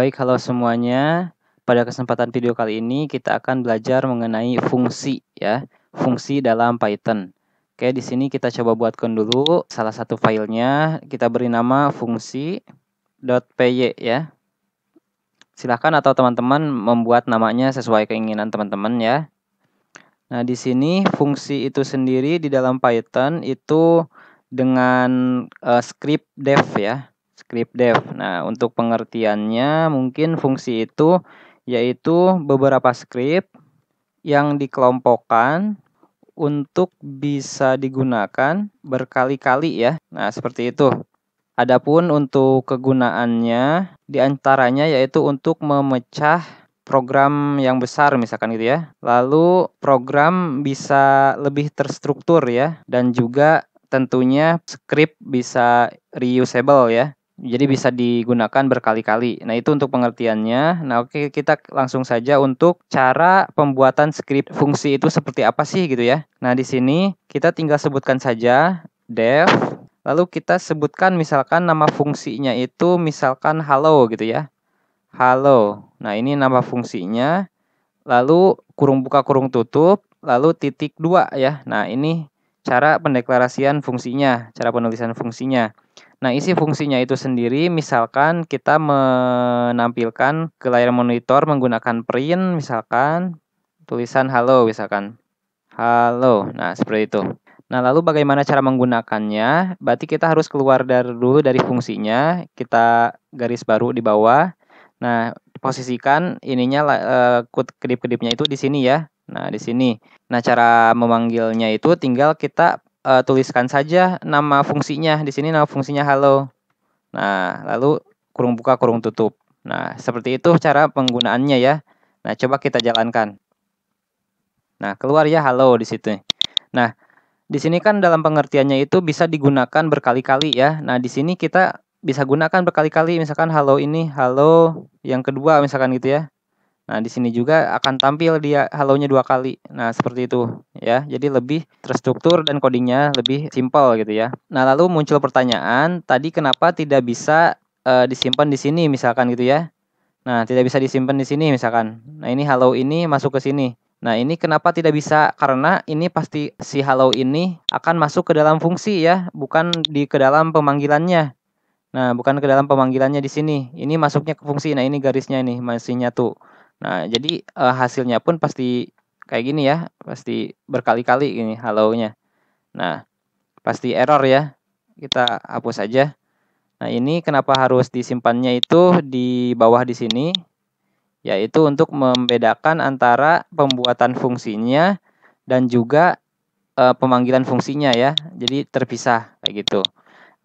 Baik, halo semuanya. Pada kesempatan video kali ini kita akan belajar mengenai fungsi ya, fungsi dalam Python. Oke, di sini kita coba buatkan dulu salah satu filenya. Kita beri nama fungsi.py ya. Silahkan atau teman-teman membuat namanya sesuai keinginan teman-teman ya. Nah, di sini fungsi itu sendiri di dalam Python itu dengan uh, script dev ya script dev. Nah, untuk pengertiannya mungkin fungsi itu yaitu beberapa script yang dikelompokkan untuk bisa digunakan berkali-kali ya. Nah, seperti itu. Adapun untuk kegunaannya diantaranya yaitu untuk memecah program yang besar misalkan gitu ya. Lalu program bisa lebih terstruktur ya dan juga tentunya script bisa reusable ya. Jadi bisa digunakan berkali-kali. Nah, itu untuk pengertiannya. Nah, oke kita langsung saja untuk cara pembuatan script fungsi itu seperti apa sih gitu ya. Nah, di sini kita tinggal sebutkan saja dev lalu kita sebutkan misalkan nama fungsinya itu misalkan hello gitu ya. Halo. Nah, ini nama fungsinya. Lalu kurung buka kurung tutup, lalu titik dua ya. Nah, ini cara pendeklarasian fungsinya, cara penulisan fungsinya. Nah, isi fungsinya itu sendiri misalkan kita menampilkan ke layar monitor menggunakan print misalkan tulisan halo misalkan. Halo. Nah, seperti itu. Nah, lalu bagaimana cara menggunakannya? Berarti kita harus keluar dari dulu dari fungsinya, kita garis baru di bawah. Nah, posisikan ininya uh, kedip-kedipnya itu di sini ya. Nah, di sini. Nah, cara memanggilnya itu tinggal kita uh, tuliskan saja nama fungsinya. Di sini nama fungsinya halo. Nah, lalu kurung buka, kurung tutup. Nah, seperti itu cara penggunaannya ya. Nah, coba kita jalankan. Nah, keluar ya halo di situ. Nah, di sini kan dalam pengertiannya itu bisa digunakan berkali-kali ya. Nah, di sini kita bisa gunakan berkali-kali misalkan halo ini, halo yang kedua misalkan gitu ya. Nah, di sini juga akan tampil dia halonya dua kali. Nah, seperti itu ya. Jadi lebih terstruktur dan codingnya lebih simple gitu ya. Nah, lalu muncul pertanyaan, tadi kenapa tidak bisa uh, disimpan di sini misalkan gitu ya. Nah, tidak bisa disimpan di sini misalkan. Nah, ini halo ini masuk ke sini. Nah, ini kenapa tidak bisa? Karena ini pasti si halo ini akan masuk ke dalam fungsi ya, bukan di ke dalam pemanggilannya. Nah, bukan ke dalam pemanggilannya di sini. Ini masuknya ke fungsi. Nah, ini garisnya ini masih nyatu. Nah, jadi uh, hasilnya pun pasti kayak gini ya, pasti berkali-kali ini halonya. Nah, pasti error ya. Kita hapus aja. Nah, ini kenapa harus disimpannya itu di bawah di sini yaitu untuk membedakan antara pembuatan fungsinya dan juga e, pemanggilan fungsinya ya. Jadi terpisah kayak gitu.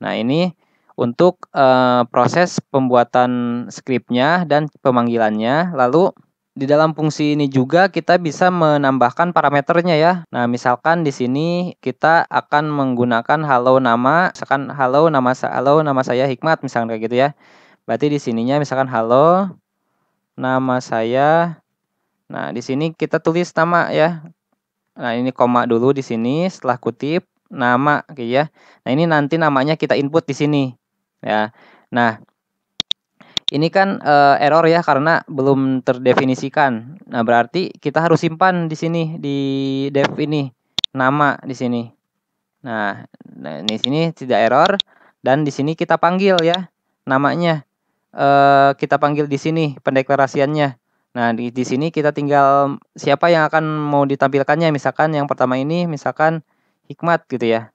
Nah, ini untuk e, proses pembuatan skripnya dan pemanggilannya lalu di dalam fungsi ini juga kita bisa menambahkan parameternya ya. Nah, misalkan di sini kita akan menggunakan halo nama, misalkan halo nama halo nama saya Hikmat misalkan kayak gitu ya. Berarti di sininya misalkan halo nama saya. Nah, di sini kita tulis nama ya. Nah, ini koma dulu di sini setelah kutip nama gitu ya. Nah, ini nanti namanya kita input di sini. Ya. Nah, ini kan uh, error ya karena belum terdefinisikan. Nah, berarti kita harus simpan di sini di dev ini nama di sini. Nah, nah di sini tidak error dan di sini kita panggil ya namanya. Uh, kita panggil di sini pendeklarasiannya. Nah, di, di sini kita tinggal siapa yang akan mau ditampilkannya. Misalkan yang pertama ini misalkan Hikmat gitu ya.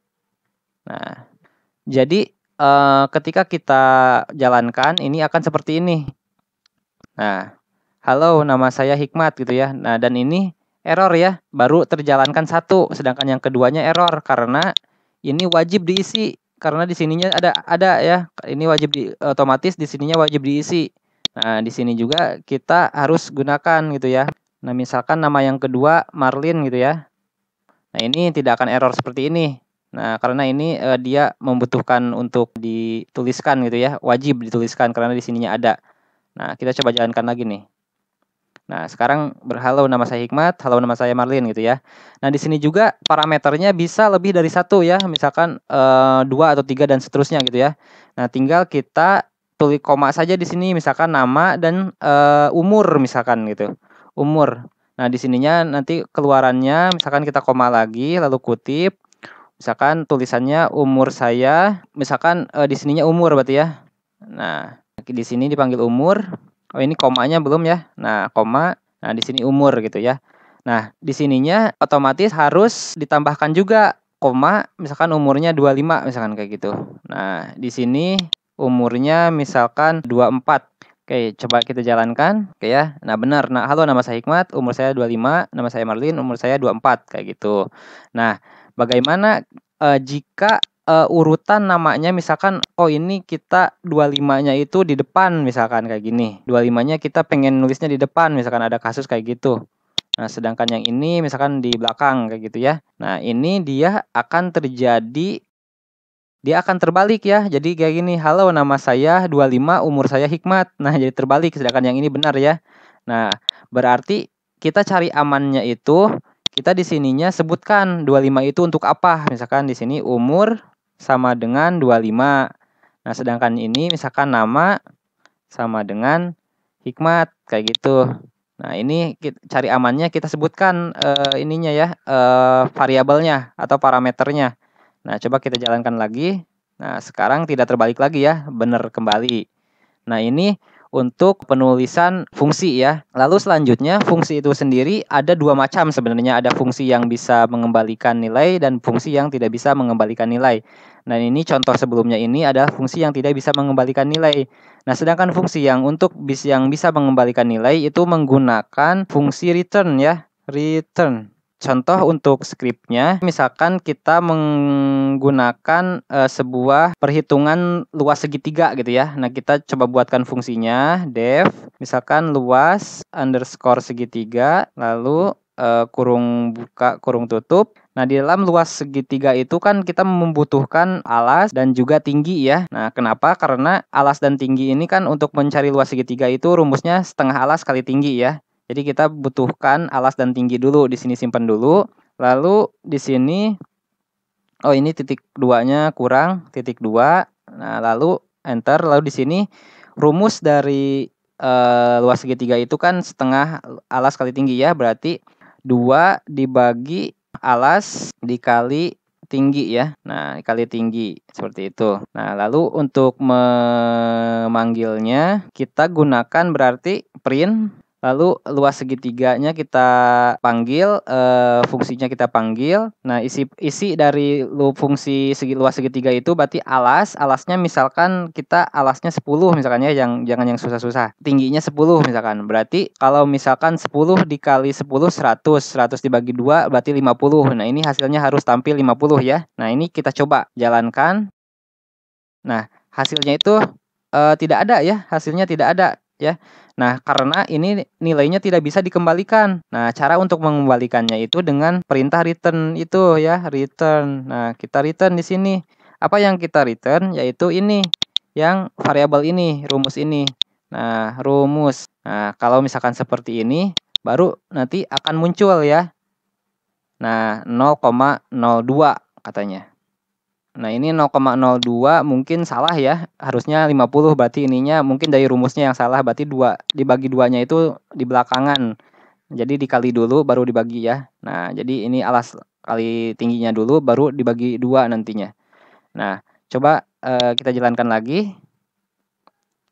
Nah, jadi Eh, ketika kita jalankan ini akan seperti ini. Nah, halo nama saya Hikmat gitu ya. Nah, dan ini error ya, baru terjalankan satu, sedangkan yang keduanya error karena ini wajib diisi karena di sininya ada ada ya. Ini wajib di otomatis di sininya wajib diisi. Nah, di sini juga kita harus gunakan gitu ya. Nah, misalkan nama yang kedua Marlin gitu ya. Nah, ini tidak akan error seperti ini. Nah, karena ini uh, dia membutuhkan untuk dituliskan gitu ya, wajib dituliskan karena di sininya ada. Nah, kita coba jalankan lagi nih. Nah, sekarang berhalo nama saya Hikmat, halo nama saya Marlin gitu ya. Nah, di sini juga parameternya bisa lebih dari satu ya, misalkan uh, dua atau tiga dan seterusnya gitu ya. Nah, tinggal kita tulis koma saja di sini, misalkan nama dan uh, umur misalkan gitu, umur. Nah, di sininya nanti keluarannya, misalkan kita koma lagi, lalu kutip, misalkan tulisannya umur saya, misalkan e, di sininya umur berarti ya. Nah, di sini dipanggil umur. Oh, ini komanya belum ya. Nah, koma. Nah, di sini umur gitu ya. Nah, di sininya otomatis harus ditambahkan juga koma, misalkan umurnya 25 misalkan kayak gitu. Nah, di sini umurnya misalkan 24. Oke, coba kita jalankan. Oke ya. Nah, benar. Nah, halo nama saya Hikmat, umur saya 25, nama saya Marlin, umur saya 24 kayak gitu. Nah, Bagaimana uh, jika uh, urutan namanya misalkan oh ini kita 25-nya itu di depan misalkan kayak gini. 25-nya kita pengen nulisnya di depan misalkan ada kasus kayak gitu. Nah, sedangkan yang ini misalkan di belakang kayak gitu ya. Nah, ini dia akan terjadi dia akan terbalik ya. Jadi kayak gini, halo nama saya 25, umur saya Hikmat. Nah, jadi terbalik sedangkan yang ini benar ya. Nah, berarti kita cari amannya itu kita di sininya sebutkan 25 itu untuk apa. Misalkan di sini umur sama dengan 25. Nah, sedangkan ini misalkan nama sama dengan hikmat kayak gitu. Nah, ini kita, cari amannya kita sebutkan uh, ininya ya, uh, variabelnya atau parameternya. Nah, coba kita jalankan lagi. Nah, sekarang tidak terbalik lagi ya, benar kembali. Nah, ini untuk penulisan fungsi ya. Lalu selanjutnya fungsi itu sendiri ada dua macam sebenarnya ada fungsi yang bisa mengembalikan nilai dan fungsi yang tidak bisa mengembalikan nilai. Nah ini contoh sebelumnya ini adalah fungsi yang tidak bisa mengembalikan nilai. Nah sedangkan fungsi yang untuk bis yang bisa mengembalikan nilai itu menggunakan fungsi return ya return. Contoh untuk skripnya, misalkan kita menggunakan e, sebuah perhitungan luas segitiga gitu ya. Nah kita coba buatkan fungsinya Dev. misalkan luas underscore segitiga, lalu e, kurung buka kurung tutup. Nah, di dalam luas segitiga itu kan kita membutuhkan alas dan juga tinggi ya. Nah, kenapa? Karena alas dan tinggi ini kan untuk mencari luas segitiga itu rumusnya setengah alas kali tinggi ya. Jadi kita butuhkan alas dan tinggi dulu di sini simpan dulu. Lalu di sini oh ini titik duanya kurang titik dua. Nah lalu enter. Lalu di sini rumus dari e, luas segitiga itu kan setengah alas kali tinggi ya. Berarti dua dibagi alas dikali tinggi ya. Nah, kali tinggi seperti itu. Nah, lalu untuk memanggilnya kita gunakan berarti print Lalu luas segitiganya kita panggil, e, fungsinya kita panggil. Nah, isi isi dari lu fungsi segi luas segitiga itu berarti alas, alasnya misalkan kita alasnya 10 misalkan ya, yang jangan yang susah-susah. Tingginya 10 misalkan. Berarti kalau misalkan 10 dikali 10 100, 100 dibagi 2 berarti 50. Nah, ini hasilnya harus tampil 50 ya. Nah, ini kita coba jalankan. Nah, hasilnya itu e, tidak ada ya, hasilnya tidak ada ya. Nah, karena ini nilainya tidak bisa dikembalikan. Nah, cara untuk mengembalikannya itu dengan perintah return itu ya, return. Nah, kita return di sini. Apa yang kita return yaitu ini yang variabel ini, rumus ini. Nah, rumus. Nah, kalau misalkan seperti ini baru nanti akan muncul ya. Nah, 0,02 katanya. Nah ini 0,02 mungkin salah ya Harusnya 50 berarti ininya mungkin dari rumusnya yang salah Berarti dua dibagi nya itu di belakangan Jadi dikali dulu baru dibagi ya Nah jadi ini alas kali tingginya dulu baru dibagi dua nantinya Nah coba e, kita jalankan lagi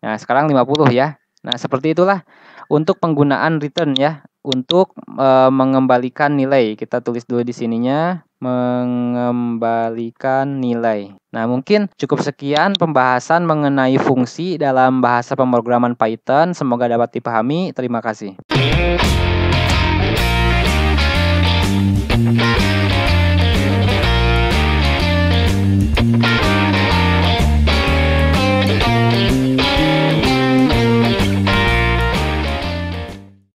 Nah sekarang 50 ya Nah seperti itulah untuk penggunaan return ya Untuk e, mengembalikan nilai Kita tulis dulu di sininya mengembalikan nilai. Nah, mungkin cukup sekian pembahasan mengenai fungsi dalam bahasa pemrograman Python. Semoga dapat dipahami. Terima kasih.